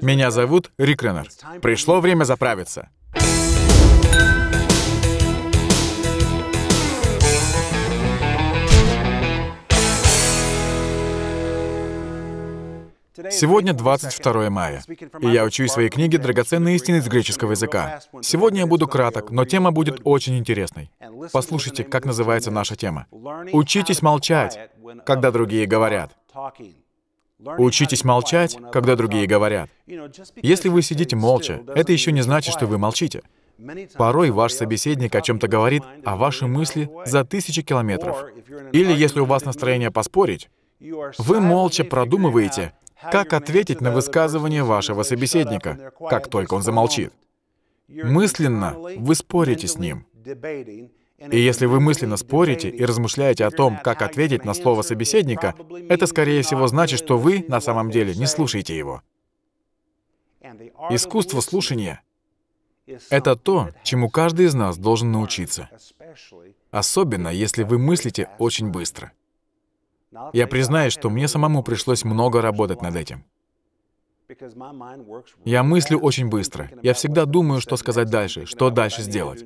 Меня зовут Рик Реннер. Пришло время заправиться. Сегодня 22 мая, и я учу из своей книги «Драгоценные истины» из греческого языка. Сегодня я буду краток, но тема будет очень интересной. Послушайте, как называется наша тема. «Учитесь молчать, когда другие говорят». Учитесь молчать, когда другие говорят. Если вы сидите молча, это еще не значит, что вы молчите. Порой ваш собеседник о чем-то говорит, а ваши мысли за тысячи километров. Или если у вас настроение поспорить, вы молча продумываете, как ответить на высказывание вашего собеседника, как только он замолчит. Мысленно вы спорите с ним. И если вы мысленно спорите и размышляете о том, как ответить на слово собеседника, это, скорее всего, значит, что вы на самом деле не слушаете его. Искусство слушания — это то, чему каждый из нас должен научиться, особенно если вы мыслите очень быстро. Я признаюсь, что мне самому пришлось много работать над этим. Я мыслю очень быстро. Я всегда думаю, что сказать дальше, что дальше сделать.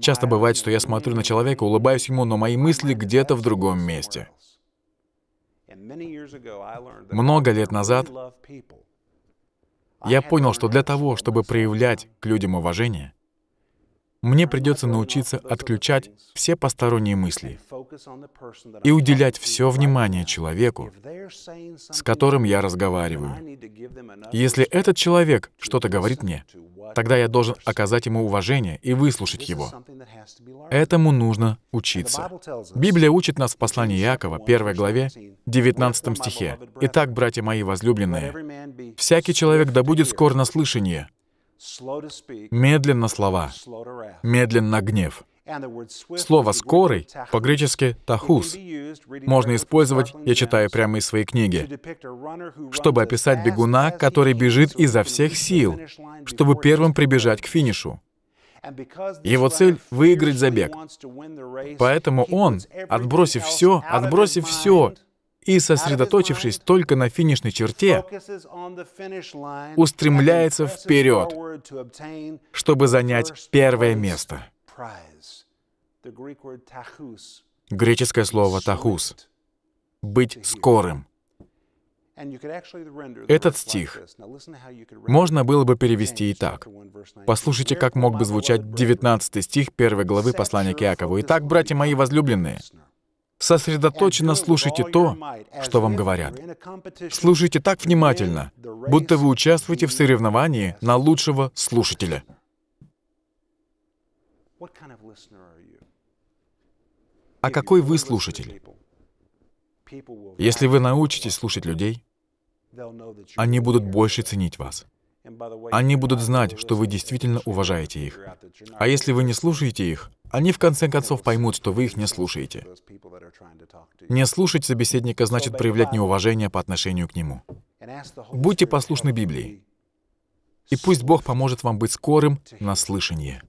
Часто бывает, что я смотрю на человека, улыбаюсь ему, но мои мысли где-то в другом месте. Много лет назад я понял, что для того, чтобы проявлять к людям уважение, мне придется научиться отключать все посторонние мысли и уделять все внимание человеку, с которым я разговариваю. Если этот человек что-то говорит мне, тогда я должен оказать ему уважение и выслушать его. Этому нужно учиться. Библия учит нас в послании Иакова, 1 главе, 19 стихе. «Итак, братья мои возлюбленные, всякий человек да будет скор на слышание, Медленно слова, медленно гнев. Слово «скорый» по-гречески «тахус» можно использовать, я читаю прямо из своей книги, чтобы описать бегуна, который бежит изо всех сил, чтобы первым прибежать к финишу. Его цель — выиграть забег. Поэтому он, отбросив все, отбросив все, и, сосредоточившись только на финишной черте, устремляется вперед, чтобы занять первое место. Греческое слово «тахус» — «быть скорым». Этот стих можно было бы перевести и так. Послушайте, как мог бы звучать 19 стих 1 главы послания к Иакову. «Итак, братья мои возлюбленные, Сосредоточенно слушайте то, что вам говорят. Слушайте так внимательно, будто вы участвуете в соревновании на лучшего слушателя. А какой вы слушатель? Если вы научитесь слушать людей, они будут больше ценить вас. Они будут знать, что вы действительно уважаете их. А если вы не слушаете их, они в конце концов поймут, что вы их не слушаете. Не слушать собеседника значит проявлять неуважение по отношению к нему. Будьте послушны Библии. И пусть Бог поможет вам быть скорым на слышание.